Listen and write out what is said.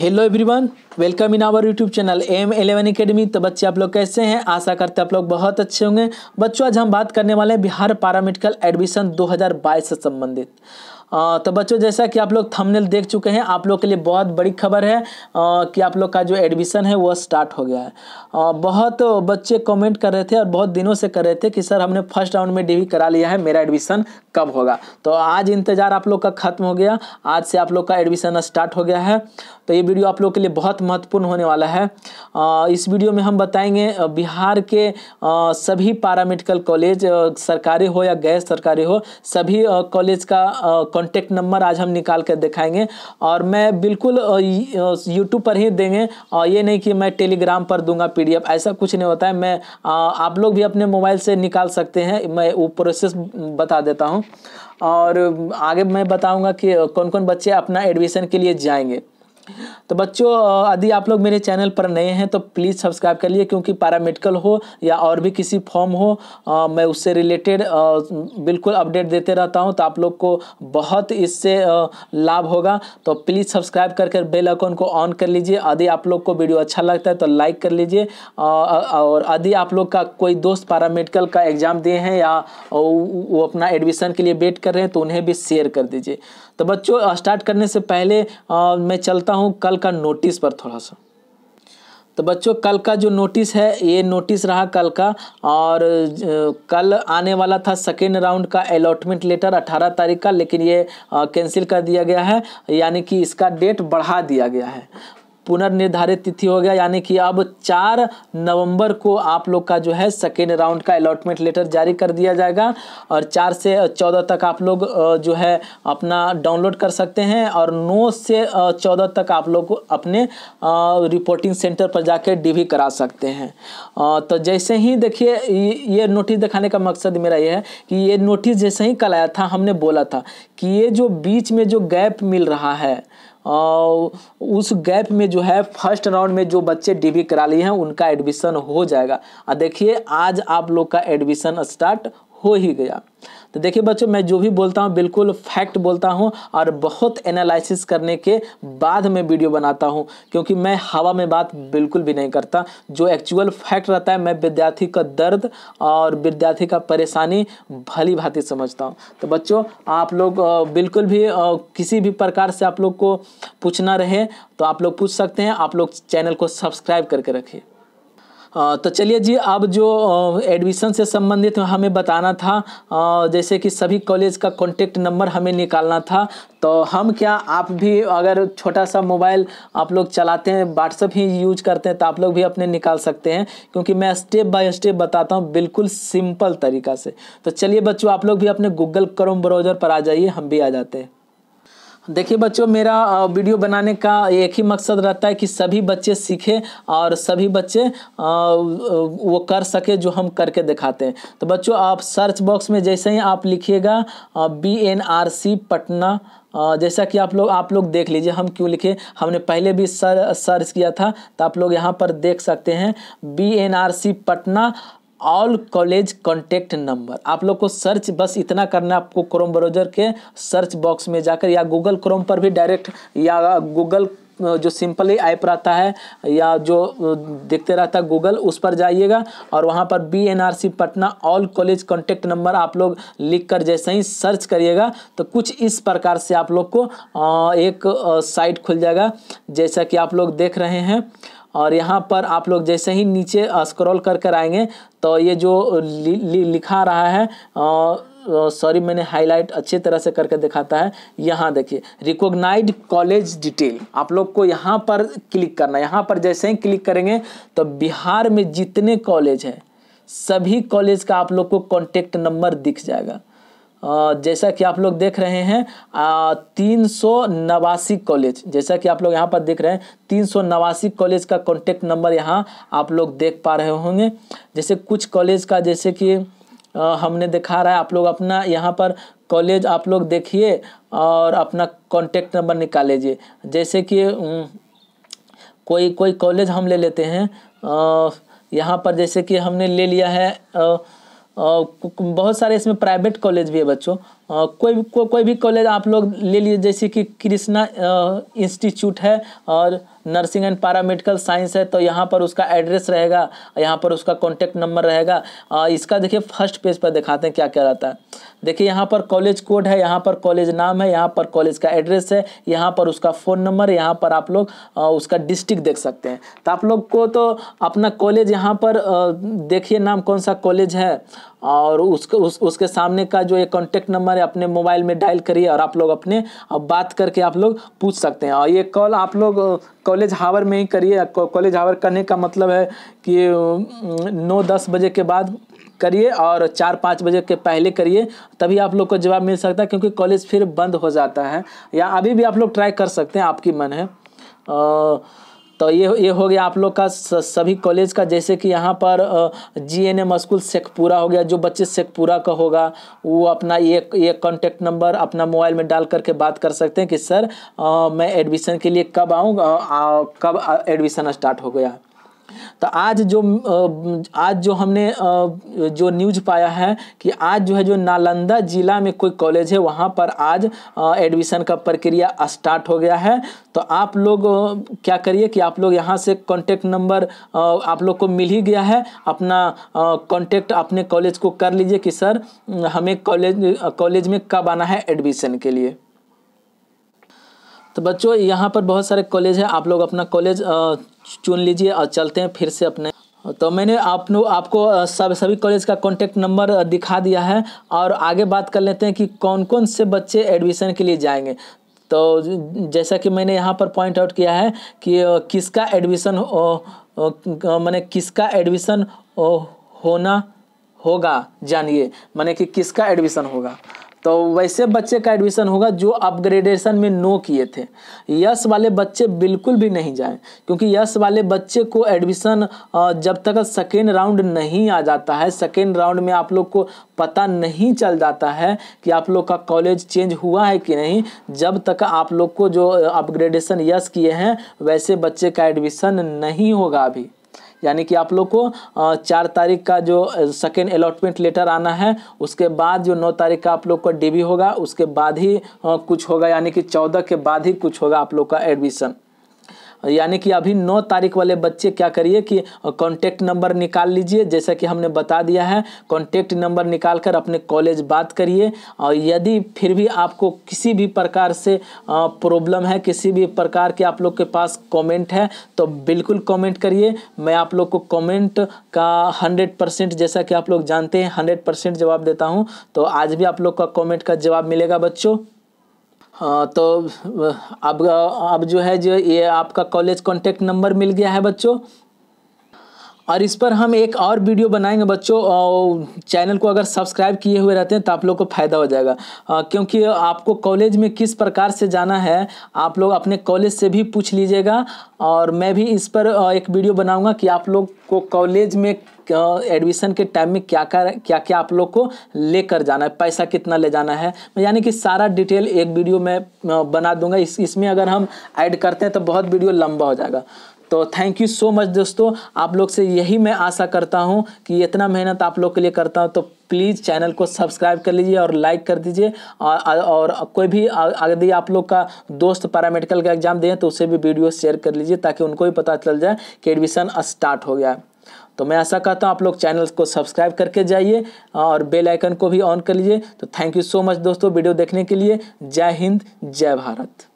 hello everyone welcome in our YouTube channel M eleven academy तो बच्चे आप लोग कैसे हैं आशा करते हैं आप लोग बहुत अच्छे होंगे बच्चों आज हम बात करने वाले हैं बिहार पारा मेडिकल एडमिशन 2022 से संबंधित तो बच्चों जैसा कि आप लोग थंबनेल देख चुके हैं आप लोग के लिए बहुत बड़ी खबर है कि आप लोग का जो एडमिशन है वो स्टार्ट हो गया है बहुत बच्चे कमेंट कर रहे थे और बहुत दिनों से कर रहे थे कि सर हमने फर्स्ट राउंड में डीवी करा लिया है मेरा एडमिशन कब होगा तो आज इंतज़ार आप लोग का ख़त्म हो गया आज से आप लोग का एडमिशन स्टार्ट हो गया है तो ये वीडियो आप लोग के लिए बहुत महत्वपूर्ण होने वाला है इस वीडियो में हम बताएंगे बिहार के सभी पारा मेडिकल कॉलेज सरकारी हो या गैर सरकारी हो सभी कॉलेज का कॉन्टेक्ट नंबर आज हम निकाल कर दिखाएंगे और मैं बिल्कुल यूट्यूब पर ही देंगे और ये नहीं कि मैं टेलीग्राम पर दूंगा पीडीएफ ऐसा कुछ नहीं होता है मैं आप लोग भी अपने मोबाइल से निकाल सकते हैं मैं वो प्रोसेस बता देता हूँ और आगे मैं बताऊँगा कि कौन कौन बच्चे अपना एडमिशन के लिए जाएंगे तो बच्चों यदि आप लोग मेरे चैनल पर नए हैं तो प्लीज़ सब्सक्राइब कर लिए क्योंकि पैरामेडिकल हो या और भी किसी फॉर्म हो आ, मैं उससे रिलेटेड बिल्कुल अपडेट देते रहता हूं तो आप लोग को बहुत इससे लाभ होगा तो प्लीज़ सब्सक्राइब करके बेल आइकन को ऑन कर लीजिए यदि आप लोग को वीडियो अच्छा लगता है तो लाइक कर लीजिए और यदि आप लोग का कोई दोस्त पैरामेडिकल का एग्ज़ाम दिए हैं या वो अपना एडमिशन के लिए वेट कर रहे हैं तो उन्हें भी शेयर कर दीजिए तो बच्चों स्टार्ट करने से पहले मैं चलता करता हूँ कल का नोटिस पर थोड़ा सा तो बच्चों कल का जो नोटिस है ये नोटिस रहा कल का और कल आने वाला था सेकेंड राउंड का अलॉटमेंट लेटर 18 तारीख का लेकिन ये कैंसिल कर दिया गया है यानी कि इसका डेट बढ़ा दिया गया है पुनर्निर्धारित तिथि हो गया यानी कि अब चार नवंबर को आप लोग का जो है सेकेंड राउंड का अलॉटमेंट लेटर जारी कर दिया जाएगा और चार से चौदह तक आप लोग जो है अपना डाउनलोड कर सकते हैं और नौ से चौदह तक आप लोग अपने रिपोर्टिंग सेंटर पर जाकर डीवी करा सकते हैं तो जैसे ही देखिए ये नोटिस दिखाने का मकसद मेरा ये है कि ये नोटिस जैसे ही कल आया था हमने बोला था कि ये जो बीच में जो गैप मिल रहा है उस गैप में जो है फर्स्ट राउंड में जो बच्चे डीबी करा लिए हैं उनका एडमिशन हो जाएगा देखिए आज आप लोग का एडमिशन स्टार्ट हो ही गया तो देखिए बच्चों मैं जो भी बोलता हूँ बिल्कुल फैक्ट बोलता हूँ और बहुत एनालिसिस करने के बाद मैं वीडियो बनाता हूँ क्योंकि मैं हवा में बात बिल्कुल भी नहीं करता जो एक्चुअल फैक्ट रहता है मैं विद्यार्थी का दर्द और विद्यार्थी का परेशानी भली भांति समझता हूँ तो बच्चों आप लोग बिल्कुल भी किसी भी प्रकार से आप लोग को पूछना रहे तो आप लोग पूछ सकते हैं आप लोग चैनल को सब्सक्राइब करके रखिए तो चलिए जी अब जो एडमिशन से संबंधित हमें बताना था जैसे कि सभी कॉलेज का कॉन्टेक्ट नंबर हमें निकालना था तो हम क्या आप भी अगर छोटा सा मोबाइल आप लोग चलाते हैं व्हाट्सअप ही यूज करते हैं तो आप लोग भी अपने निकाल सकते हैं क्योंकि मैं स्टेप बाय स्टेप बताता हूँ बिल्कुल सिंपल तरीका से तो चलिए बच्चों आप लोग भी अपने गूगल क्रोम ब्राउज़र पर आ जाइए हम भी आ जाते हैं देखिए बच्चों मेरा वीडियो बनाने का एक ही मकसद रहता है कि सभी बच्चे सीखें और सभी बच्चे वो कर सके जो हम करके दिखाते हैं तो बच्चों आप सर्च बॉक्स में जैसे ही आप लिखिएगा B N R C Patna जैसा कि आप लोग आप लोग देख लीजिए हम क्यों लिखे हमने पहले भी सर सर्च किया था तो आप लोग यहाँ पर देख सकते हैं B N R C Patna all college contact number आप लोग को सर्च बस इतना करना है आपको क्रोम ब्राउजर के सर्च बॉक्स में जाकर या गूगल क्रोम पर भी डायरेक्ट या गूगल जो सिंपली ऐप रहता है या जो देखते रहता है गूगल उस पर जाइएगा और वहाँ पर B N R C Patna all college contact number आप लोग लिख कर जैसे ही सर्च करिएगा तो कुछ इस प्रकार से आप लोग को एक साइट खुल जाएगा जैसा कि आप लोग देख रहे हैं और यहाँ पर आप लोग जैसे ही नीचे स्क्रॉल कर कर आएंगे तो ये जो लि, लि, लिखा रहा है सॉरी मैंने हाईलाइट अच्छे तरह से करके दिखाता है यहाँ देखिए रिकोगनाइज कॉलेज डिटेल आप लोग को यहाँ पर क्लिक करना यहाँ पर जैसे ही क्लिक करेंगे तो बिहार में जितने कॉलेज हैं सभी कॉलेज का आप लोग को कॉन्टेक्ट नंबर दिख जाएगा जैसा कि आप लोग देख रहे हैं तीन सौ नवासी कॉलेज जैसा कि आप लोग यहाँ पर देख रहे हैं तीन सौ नवासी कॉलेज का कॉन्टेक्ट नंबर यहाँ आप लोग देख पा रहे होंगे जैसे कुछ कॉलेज का जैसे कि हमने दिखा रहा है आप लोग अपना यहाँ पर कॉलेज आप लोग देखिए और अपना कॉन्टेक्ट नंबर निकाल लीजिए जैसे कि कोई कोई कॉलेज हम ले लेते हैं यहाँ पर जैसे कि हमने ले लिया है आ, बहुत सारे इसमें प्राइवेट कॉलेज भी है बच्चों कोई को, कोई भी कॉलेज आप लोग ले लिए जैसे कि कृष्णा इंस्टीट्यूट है और नर्सिंग एंड पैरामेडिकल साइंस है तो यहाँ पर उसका एड्रेस रहेगा यहाँ पर उसका कॉन्टैक्ट नंबर रहेगा इसका देखिए फर्स्ट पेज पर दिखाते हैं क्या क्या रहता है देखिए यहाँ पर कॉलेज कोड है यहाँ पर कॉलेज नाम है यहाँ पर कॉलेज का एड्रेस है यहाँ पर उसका फ़ोन नंबर यहाँ पर आप लोग उसका डिस्ट्रिक्ट देख सकते हैं तो आप लोग को तो अपना कॉलेज यहाँ पर देखिए नाम कौन सा कॉलेज है और उसके उस, उसके सामने का जो ये कॉन्टैक्ट नंबर है अपने मोबाइल में डायल करिए और आप लोग अपने बात करके आप लोग पूछ सकते हैं और ये कॉल आप लोग कॉलेज हावर में ही करिए कॉलेज हावर करने का मतलब है कि नौ दस बजे के बाद करिए और चार पाँच बजे के पहले करिए तभी आप लोग को जवाब मिल सकता है क्योंकि कॉलेज फिर बंद हो जाता है या अभी भी आप लोग ट्राई कर सकते हैं आपकी मन है आ, तो ये ये हो गया आप लोग का सभी कॉलेज का जैसे कि यहाँ पर G N M school Sheikhpura हो गया जो बच्चे शेखपुरा का होगा वो अपना ये ये कॉन्टेक्ट नंबर अपना मोबाइल में डाल करके बात कर सकते हैं कि सर आ, मैं एडमिशन के लिए कब आऊँ कब एडमिशन स्टार्ट हो गया तो आज जो आज जो हमने जो न्यूज पाया है कि आज जो है जो नालंदा जिला में कोई कॉलेज है वहाँ पर आज एडमिशन का प्रक्रिया स्टार्ट हो गया है तो आप लोग क्या करिए कि आप लोग यहाँ से कॉन्टेक्ट नंबर आप लोग को मिल ही गया है अपना कॉन्टेक्ट अपने कॉलेज को कर लीजिए कि सर हमें कॉलेज कॉलेज में कब आना है एडमिशन के लिए तो बच्चों यहाँ पर बहुत सारे कॉलेज हैं आप लोग अपना कॉलेज चुन लीजिए और चलते हैं फिर से अपने तो मैंने आप आपको सब सभी कॉलेज का कॉन्टैक्ट नंबर दिखा दिया है और आगे बात कर लेते हैं कि कौन कौन से बच्चे एडमिशन के लिए जाएंगे तो जैसा कि मैंने यहाँ पर पॉइंट आउट किया है कि किसका एडमिशन मैंने किसका एडमिशन होना होगा जानिए मैंने कि किसका एडमिशन होगा तो वैसे बच्चे का एडमिशन होगा जो अपग्रेडेशन में नो किए थे यस वाले बच्चे बिल्कुल भी नहीं जाए क्योंकि यस वाले बच्चे को एडमिशन जब तक सेकेंड राउंड नहीं आ जाता है सेकेंड राउंड में आप लोग को पता नहीं चल जाता है कि आप लोग का कॉलेज चेंज हुआ है कि नहीं जब तक आप लोग को जो अपग्रेडेशन यस किए हैं वैसे बच्चे का एडमिशन नहीं होगा अभी यानी कि आप लोग को चार तारीख का जो सेकेंड अलॉटमेंट लेटर आना है उसके बाद जो नौ तारीख का आप लोग का डी होगा उसके बाद ही कुछ होगा यानी कि चौदह के बाद ही कुछ होगा आप लोग का एडमिशन यानी कि अभी नौ तारीख वाले बच्चे क्या करिए कि कॉन्टैक्ट नंबर निकाल लीजिए जैसा कि हमने बता दिया है कॉन्टैक्ट नंबर निकाल कर अपने कॉलेज बात करिए और यदि फिर भी आपको किसी भी प्रकार से प्रॉब्लम है किसी भी प्रकार के आप लोग के पास कमेंट है तो बिल्कुल कमेंट करिए मैं आप लोग को कमेंट का हंड्रेड परसेंट जैसा कि आप लोग जानते हैं हंड्रेड परसेंट जवाब देता हूँ तो आज भी आप लोग का कॉमेंट का जवाब मिलेगा बच्चों हाँ, तो अब अब जो है जो ये आपका कॉलेज कॉन्टेक्ट नंबर मिल गया है बच्चों और इस पर हम एक और वीडियो बनाएंगे बच्चों और चैनल को अगर सब्सक्राइब किए हुए रहते हैं तो आप लोग को फ़ायदा हो जाएगा क्योंकि आपको कॉलेज में किस प्रकार से जाना है आप लोग अपने कॉलेज से भी पूछ लीजिएगा और मैं भी इस पर एक वीडियो बनाऊँगा कि आप लोग को कॉलेज में एडमिशन के टाइम में क्या क्या क्या क्या आप लोग को लेकर जाना है पैसा कितना ले जाना है यानी कि सारा डिटेल एक वीडियो में बना दूंगा इस इसमें अगर हम ऐड करते हैं तो बहुत वीडियो लंबा हो जाएगा तो थैंक यू सो मच दोस्तों आप लोग से यही मैं आशा करता हूँ कि इतना मेहनत आप लोग के लिए करता हूँ तो प्लीज़ चैनल को सब्सक्राइब कर लीजिए और लाइक कर दीजिए और, और कोई भी यदि आप लोग का दोस्त पैरामेडिकल का एग्ज़ाम दें तो उसे भी वीडियो शेयर कर लीजिए ताकि उनको भी पता चल जाए कि एडमिशन स्टार्ट हो गया है तो मैं ऐसा करता हूँ आप लोग चैनल को सब्सक्राइब करके जाइए और बेल आइकन को भी ऑन कर लीजिए तो थैंक यू सो मच दोस्तों वीडियो देखने के लिए जय हिंद जय भारत